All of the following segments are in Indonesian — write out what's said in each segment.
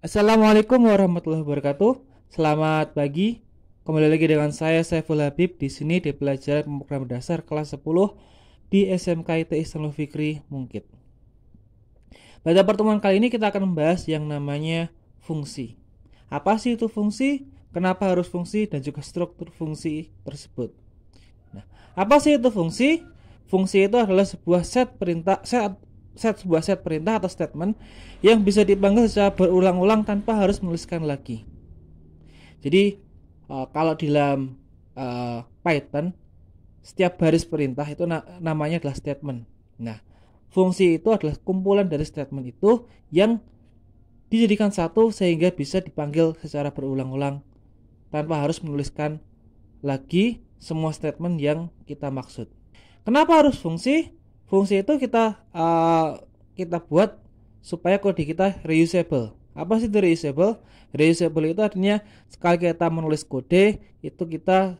Assalamualaikum warahmatullahi wabarakatuh. Selamat pagi. Kembali lagi dengan saya Saiful Habib di sini di pelajaran pemrograman dasar kelas 10 di SMK IT Islam Fikri Mungkit. Pada pertemuan kali ini kita akan membahas yang namanya fungsi. Apa sih itu fungsi? Kenapa harus fungsi dan juga struktur fungsi tersebut? Nah, apa sih itu fungsi? Fungsi itu adalah sebuah set perintah set set sebuah set perintah atau statement yang bisa dipanggil secara berulang-ulang tanpa harus menuliskan lagi. Jadi eh, kalau di dalam eh, Python setiap baris perintah itu namanya adalah statement. Nah, fungsi itu adalah kumpulan dari statement itu yang dijadikan satu sehingga bisa dipanggil secara berulang-ulang tanpa harus menuliskan lagi semua statement yang kita maksud. Kenapa harus fungsi? Fungsi itu kita uh, kita buat supaya kode kita reusable. Apa sih itu reusable? Reusable itu artinya sekali kita menulis kode itu kita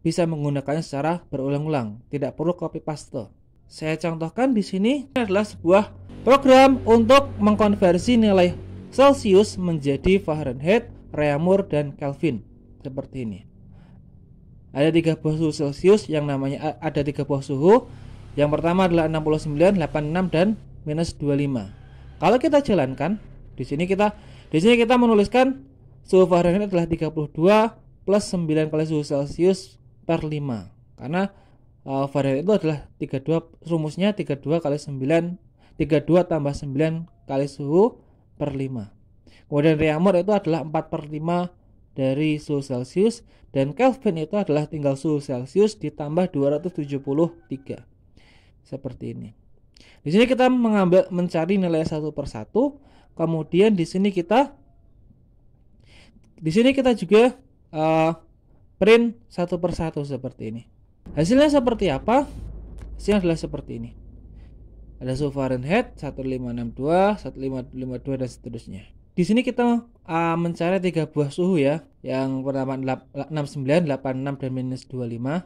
bisa menggunakannya secara berulang-ulang, tidak perlu copy paste. Saya contohkan di sini adalah sebuah program untuk mengkonversi nilai Celsius menjadi Fahrenheit, Reaumur, dan Kelvin seperti ini. Ada tiga buah suhu Celsius yang namanya ada tiga buah suhu. Yang pertama adalah 69, 86 dan minus 25. Kalau kita jalankan di sini kita di sini kita menuliskan suhu Fahrenheit adalah 32 plus 9 kali suhu Celsius per 5. Karena uh, Fahrenheit itu adalah 32 rumusnya 32 kali 9 32 tambah 9 kali suhu per 5. Kemudian Reaumur itu adalah 4 per 5 dari suhu Celcius dan Kelvin itu adalah tinggal suhu Celcius ditambah 273 seperti ini. Di sini kita mengambil mencari nilai satu persatu, kemudian di sini kita di sini kita juga uh, print satu persatu seperti ini. Hasilnya seperti apa? Hasilnya adalah seperti ini ada suhu Fahrenheit 1562, 1552 dan seterusnya. Di sini kita uh, mencari tiga buah suhu ya, yang pertama 69, 86 dan minus 25.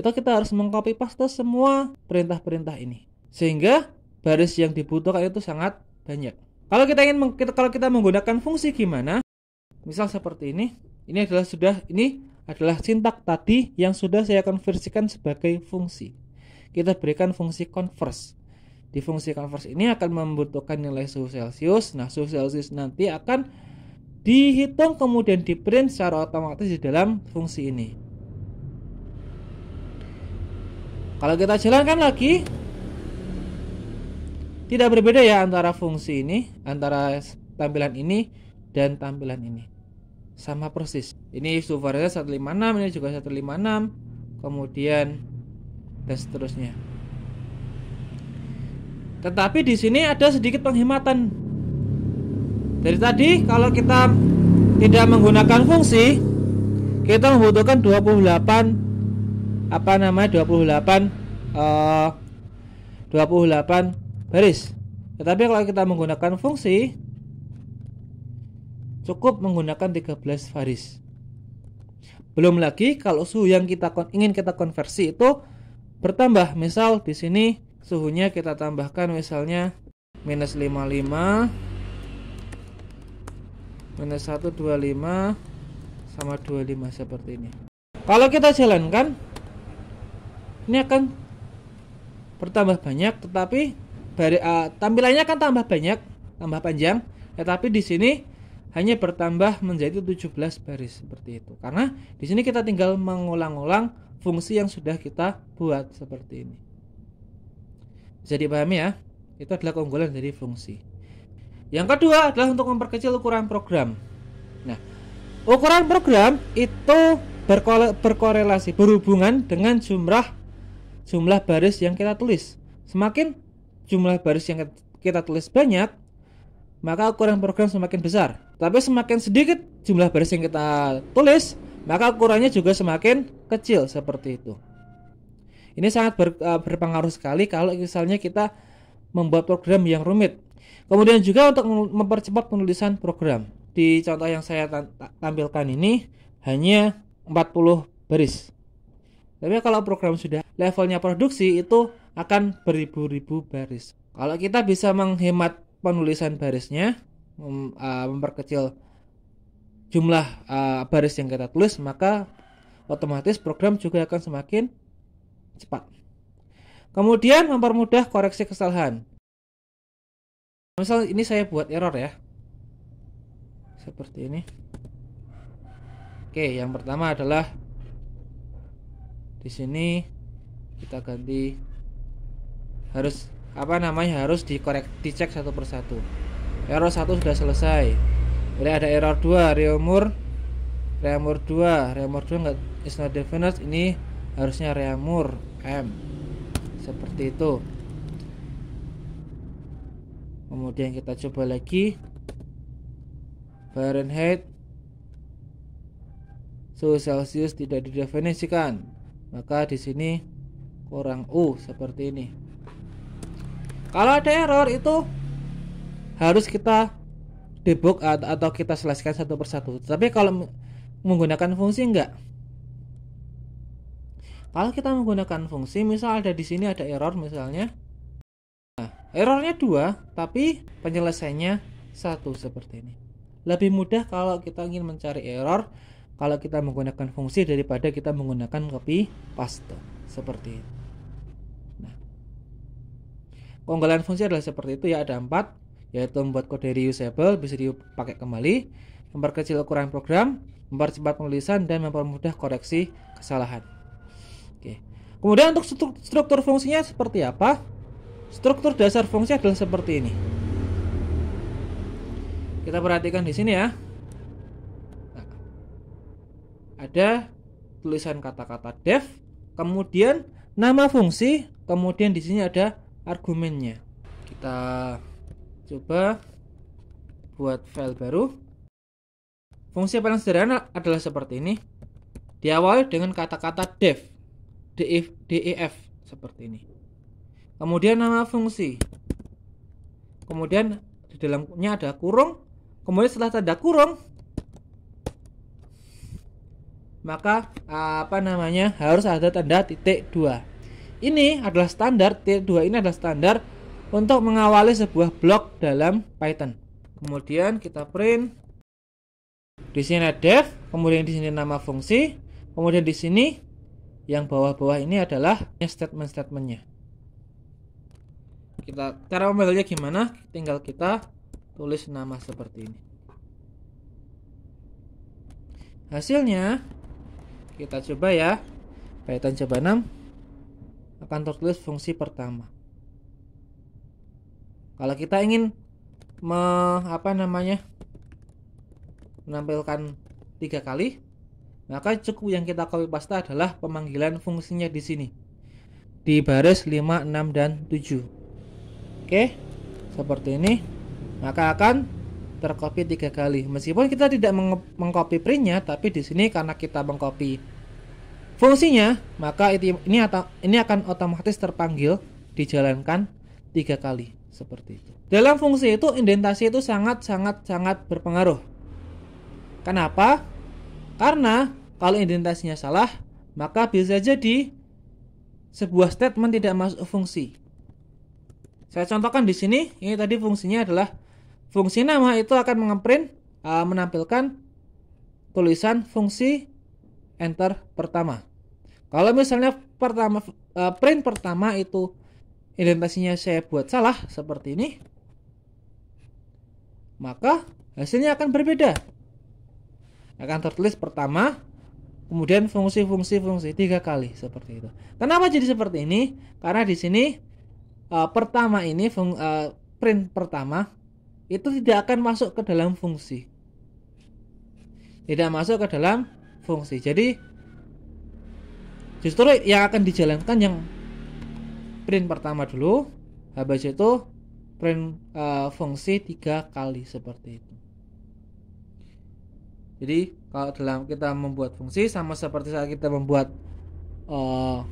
Itu kita harus mengcopy paste semua perintah-perintah ini. Sehingga baris yang dibutuhkan itu sangat banyak. Kalau kita ingin kita, kalau kita menggunakan fungsi gimana? Misal seperti ini. Ini adalah sudah ini adalah sintak tadi yang sudah saya konversikan sebagai fungsi. Kita berikan fungsi converse di fungsi converse ini akan membutuhkan nilai suhu Celcius. Nah, suhu Celcius nanti akan dihitung kemudian di print secara otomatis di dalam fungsi ini. Kalau kita jalankan lagi, tidak berbeda ya antara fungsi ini, antara tampilan ini dan tampilan ini. Sama persis. Ini subvariable 156, ini juga 156, kemudian dan seterusnya. Tetapi di sini ada sedikit penghematan. Dari tadi kalau kita tidak menggunakan fungsi, kita membutuhkan 28 apa namanya 28 uh, 28 baris. Tetapi kalau kita menggunakan fungsi cukup menggunakan 13 baris. Belum lagi kalau suhu yang kita ingin kita konversi itu bertambah. Misal di sini suhunya kita tambahkan misalnya minus 55 minus 125 sama 25 seperti ini kalau kita jalankan ini akan bertambah banyak tetapi bari, uh, tampilannya akan tambah banyak tambah panjang tetapi di sini hanya bertambah menjadi 17 baris seperti itu karena di sini kita tinggal mengulang-ulang fungsi yang sudah kita buat seperti ini bisa dipahami ya itu adalah keunggulan dari fungsi yang kedua adalah untuk memperkecil ukuran program nah ukuran program itu berkole, berkorelasi berhubungan dengan jumlah jumlah baris yang kita tulis semakin jumlah baris yang kita tulis banyak maka ukuran program semakin besar tapi semakin sedikit jumlah baris yang kita tulis maka ukurannya juga semakin kecil seperti itu ini sangat ber, uh, berpengaruh sekali kalau misalnya kita membuat program yang rumit. Kemudian juga untuk mempercepat penulisan program. Di contoh yang saya tampilkan ini hanya 40 baris. Tapi kalau program sudah levelnya produksi itu akan beribu-ribu baris. Kalau kita bisa menghemat penulisan barisnya, mem, uh, memperkecil jumlah uh, baris yang kita tulis, maka otomatis program juga akan semakin cepat. Kemudian mempermudah koreksi kesalahan. Misal ini saya buat error ya. Seperti ini. Oke, yang pertama adalah di sini kita ganti harus apa namanya harus dikorek dicek satu persatu. Error 1 sudah selesai. Ini ada error 2, reamur reamur 2, reamur 2 enggak is not definite ini harusnya Reamur M seperti itu kemudian kita coba lagi Fahrenheit suhu Celsius tidak didefinisikan maka di sini kurang U seperti ini kalau ada error itu harus kita debug atau kita selesaikan satu persatu tapi kalau menggunakan fungsi enggak kalau kita menggunakan fungsi, misal ada di sini ada error misalnya. Nah, errornya dua, tapi penyelesaiannya satu seperti ini. Lebih mudah kalau kita ingin mencari error kalau kita menggunakan fungsi daripada kita menggunakan copy paste seperti ini. Nah, keunggulan fungsi adalah seperti itu ya ada empat yaitu membuat kode reusable bisa dipakai kembali, memperkecil ukuran program, mempercepat penulisan dan mempermudah koreksi kesalahan. Kemudian untuk struktur fungsinya seperti apa? Struktur dasar fungsi adalah seperti ini. Kita perhatikan di sini ya. Nah, ada tulisan kata-kata def, kemudian nama fungsi, kemudian di sini ada argumennya. Kita coba buat file baru. Fungsi paling sederhana adalah seperti ini. Diawali dengan kata-kata def DEF, DEF seperti ini. Kemudian nama fungsi. Kemudian di dalamnya ada kurung. Kemudian setelah tanda kurung maka apa namanya harus ada tanda titik dua. Ini adalah standar titik dua ini adalah standar untuk mengawali sebuah blok dalam Python. Kemudian kita print di sini ada def. kemudian di sini nama fungsi, kemudian di sini yang bawah-bawah ini adalah statement-statementnya kita cara memanggilnya gimana tinggal kita tulis nama seperti ini hasilnya kita coba ya Python coba 6 akan tertulis fungsi pertama kalau kita ingin me, apa namanya menampilkan tiga kali maka cukup yang kita copy paste adalah pemanggilan fungsinya di sini. Di baris 5, 6, dan 7. Oke, seperti ini. Maka akan tercopy tiga kali. Meskipun kita tidak mengcopy printnya, tapi di sini karena kita mengcopy fungsinya, maka ini ini akan otomatis terpanggil dijalankan tiga kali seperti itu. Dalam fungsi itu indentasi itu sangat sangat sangat berpengaruh. Kenapa? Karena kalau identitasnya salah, maka bisa jadi sebuah statement tidak masuk fungsi. Saya contohkan di sini, ini tadi fungsinya adalah fungsi nama itu akan mengeprint uh, menampilkan tulisan fungsi enter pertama. Kalau misalnya pertama uh, print pertama itu identitasnya saya buat salah seperti ini, maka hasilnya akan berbeda. Akan tertulis pertama kemudian fungsi fungsi fungsi tiga kali seperti itu kenapa jadi seperti ini karena di sini uh, pertama ini fung, uh, print pertama itu tidak akan masuk ke dalam fungsi tidak masuk ke dalam fungsi jadi justru yang akan dijalankan yang print pertama dulu habis itu print uh, fungsi tiga kali seperti itu jadi kalau dalam kita membuat fungsi sama seperti saat kita membuat uh,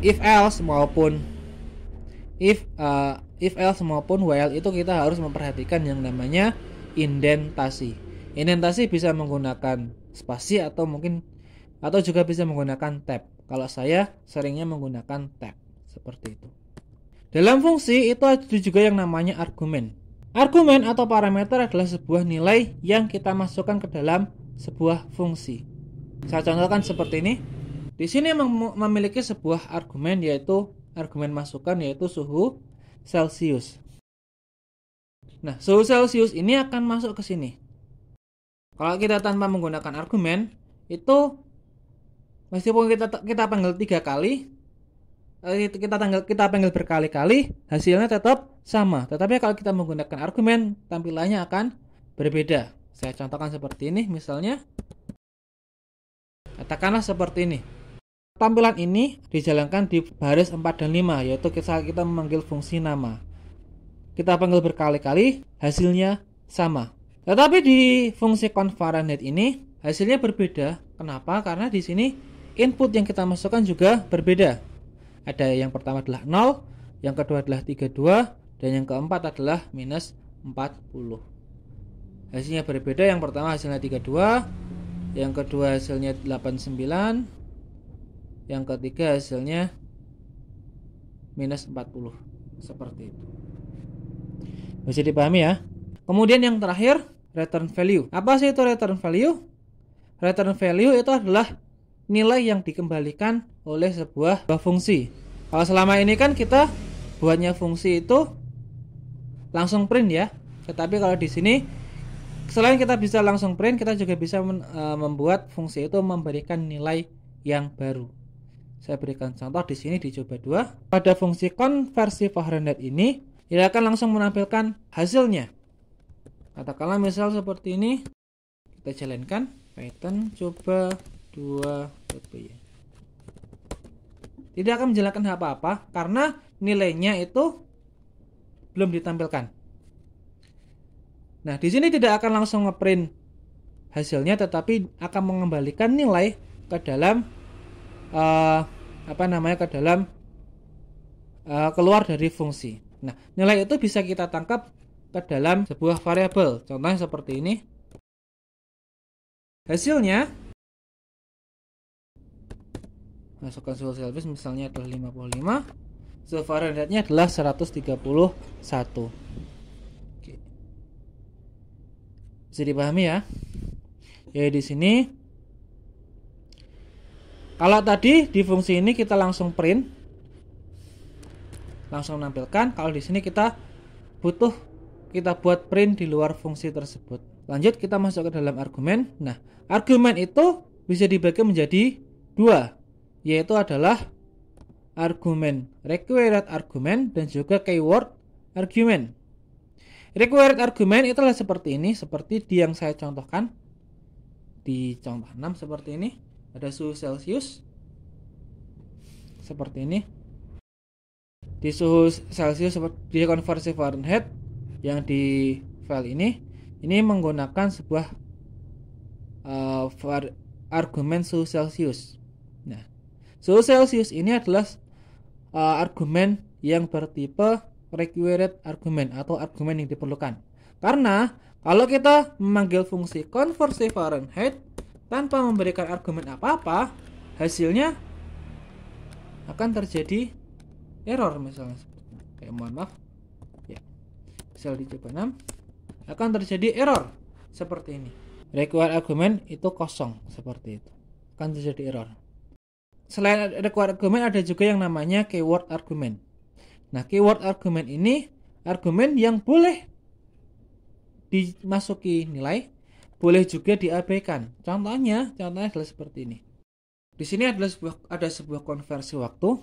if else maupun if uh, if else maupun while itu kita harus memperhatikan yang namanya indentasi. Indentasi bisa menggunakan spasi atau mungkin atau juga bisa menggunakan tab. Kalau saya seringnya menggunakan tab seperti itu. Dalam fungsi itu ada juga yang namanya argumen. Argumen atau parameter adalah sebuah nilai yang kita masukkan ke dalam sebuah fungsi. Saya contohkan seperti ini. Di sini memiliki sebuah argumen yaitu argumen masukan yaitu suhu Celsius. Nah, suhu Celsius ini akan masuk ke sini. Kalau kita tanpa menggunakan argumen, itu meskipun kita kita panggil tiga kali, Eh, kita tanggal kita panggil berkali-kali hasilnya tetap sama tetapi kalau kita menggunakan argumen tampilannya akan berbeda saya contohkan seperti ini misalnya katakanlah seperti ini tampilan ini dijalankan di baris 4 dan 5 yaitu kita kita memanggil fungsi nama kita panggil berkali-kali hasilnya sama tetapi di fungsi confarenheit ini hasilnya berbeda kenapa karena di sini input yang kita masukkan juga berbeda ada yang pertama adalah 0 yang kedua adalah 32 dan yang keempat adalah minus 40 hasilnya berbeda yang pertama hasilnya 32 yang kedua hasilnya 89 yang ketiga hasilnya minus 40 seperti itu bisa dipahami ya kemudian yang terakhir return value apa sih itu return value return value itu adalah nilai yang dikembalikan oleh sebuah, fungsi. Kalau selama ini kan kita buatnya fungsi itu langsung print ya. Tetapi kalau di sini selain kita bisa langsung print, kita juga bisa e, membuat fungsi itu memberikan nilai yang baru. Saya berikan contoh di sini dicoba dua. Pada fungsi konversi Fahrenheit ini, dia akan langsung menampilkan hasilnya. Katakanlah misal seperti ini. Kita jalankan Python coba dua PP ya? tidak akan menjelaskan apa-apa karena nilainya itu belum ditampilkan nah di sini tidak akan langsung ngeprint hasilnya tetapi akan mengembalikan nilai ke dalam uh, apa namanya ke dalam uh, keluar dari fungsi nah nilai itu bisa kita tangkap ke dalam sebuah variabel contohnya seperti ini hasilnya masukkan civil service misalnya adalah 55 so rate-nya adalah 131 Oke. bisa dipahami ya jadi ya, di sini kalau tadi di fungsi ini kita langsung print langsung menampilkan. kalau di sini kita butuh kita buat print di luar fungsi tersebut lanjut kita masuk ke dalam argumen nah argumen itu bisa dibagi menjadi dua yaitu adalah argumen, required argument dan juga keyword argument. Required argument itulah seperti ini, seperti di yang saya contohkan di contoh 6 seperti ini. Ada suhu Celcius seperti ini. Di suhu Celcius di konversi Fahrenheit yang di file ini, ini menggunakan sebuah uh, argumen suhu Celcius. Nah, Suhu Celsius ini adalah uh, argumen yang bertipe required argument atau argumen yang diperlukan. Karena kalau kita memanggil fungsi konversi Fahrenheit tanpa memberikan argumen apa-apa, hasilnya akan terjadi error misalnya. Oke, mohon maaf. Ya. Misal dicoba 6 akan terjadi error seperti ini. Require argument itu kosong seperti itu. Akan terjadi error selain required argument ada juga yang namanya keyword argument. Nah, keyword argument ini argument yang boleh dimasuki nilai, boleh juga diabaikan. Contohnya, contohnya adalah seperti ini. Di sini adalah sebuah ada sebuah konversi waktu.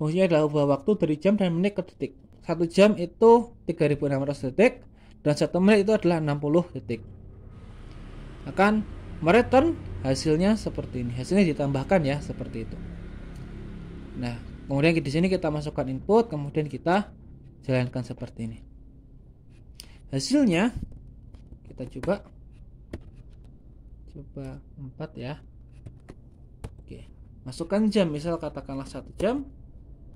Fungsinya adalah ubah waktu dari jam dan menit ke detik. Satu jam itu 3600 detik dan satu menit itu adalah 60 detik. Akan mereturn kan hasilnya seperti ini hasilnya ditambahkan ya seperti itu nah kemudian di sini kita masukkan input kemudian kita jalankan seperti ini hasilnya kita coba coba empat ya oke masukkan jam misal katakanlah satu jam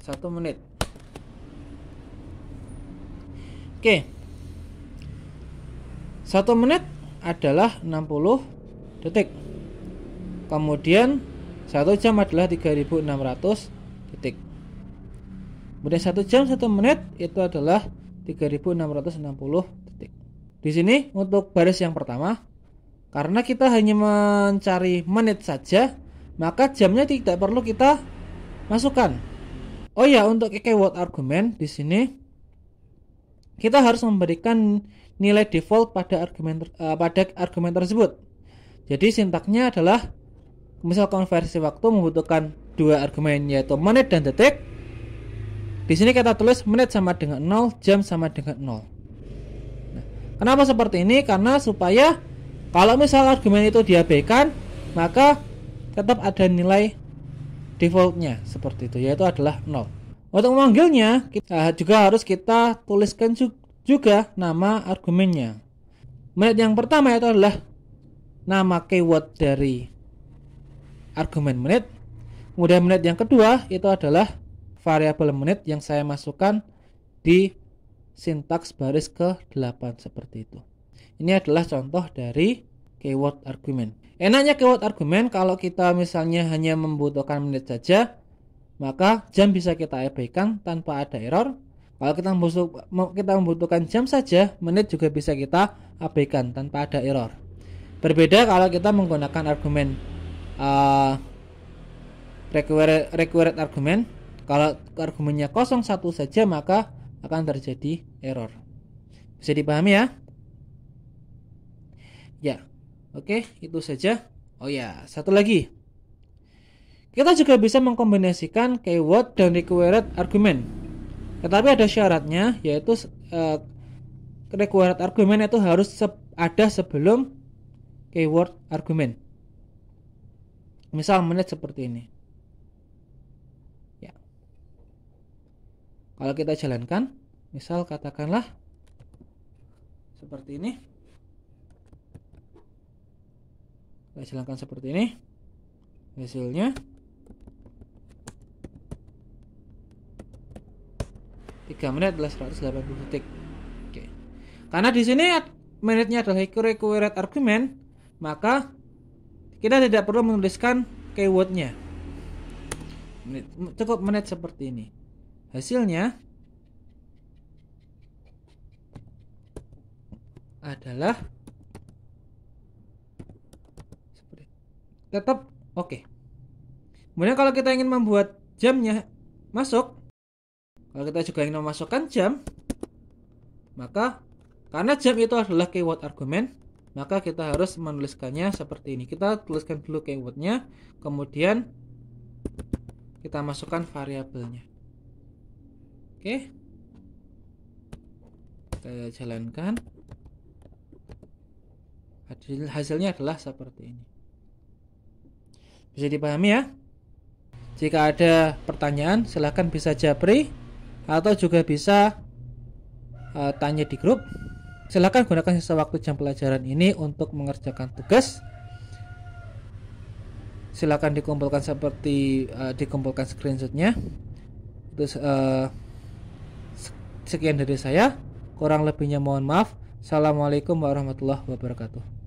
satu menit oke satu menit adalah 60 detik kemudian 1 jam adalah 3600 detik kemudian 1 jam 1 menit itu adalah 3660 detik di sini untuk baris yang pertama karena kita hanya mencari menit saja maka jamnya tidak perlu kita masukkan oh ya untuk keyword argument di sini kita harus memberikan nilai default pada argumen uh, pada argumen tersebut jadi sintaknya adalah misal konversi waktu membutuhkan dua argumen yaitu menit dan detik. Di sini kita tulis menit sama dengan 0, jam sama dengan 0. Nah, kenapa seperti ini? Karena supaya kalau misal argumen itu diabaikan, maka tetap ada nilai defaultnya seperti itu yaitu adalah 0 untuk memanggilnya kita juga harus kita tuliskan juga nama argumennya menit yang pertama itu adalah nama keyword dari argumen menit. Kemudian menit yang kedua itu adalah variabel menit yang saya masukkan di sintaks baris ke-8 seperti itu. Ini adalah contoh dari keyword argumen. Enaknya keyword argumen kalau kita misalnya hanya membutuhkan menit saja, maka jam bisa kita abaikan tanpa ada error. Kalau kita membutuhkan jam saja, menit juga bisa kita abaikan tanpa ada error. Berbeda kalau kita menggunakan argumen uh, eh, required, required argument. Kalau argumennya 01 saja maka akan terjadi error. Bisa dipahami ya? Ya. Oke, itu saja. Oh ya, satu lagi. Kita juga bisa mengkombinasikan keyword dan required argument. Tetapi ada syaratnya yaitu uh, eh, required argument itu harus se ada sebelum keyword argumen misal menit seperti ini ya kalau kita jalankan misal katakanlah seperti ini kita jalankan seperti ini hasilnya 3 menit adalah 180 detik. Karena di sini menitnya adalah required argument, maka kita tidak perlu menuliskan keywordnya menit cukup menit seperti ini hasilnya adalah tetap oke okay. kemudian kalau kita ingin membuat jamnya masuk kalau kita juga ingin memasukkan jam maka karena jam itu adalah keyword argumen maka kita harus menuliskannya seperti ini kita tuliskan dulu keywordnya kemudian kita masukkan variabelnya oke kita jalankan hasilnya adalah seperti ini bisa dipahami ya jika ada pertanyaan silahkan bisa japri atau juga bisa uh, tanya di grup Silakan gunakan sisa waktu jam pelajaran ini untuk mengerjakan tugas. Silakan dikumpulkan seperti uh, dikumpulkan screenshotnya. Terus uh, sekian dari saya. Kurang lebihnya mohon maaf. Assalamualaikum warahmatullahi wabarakatuh.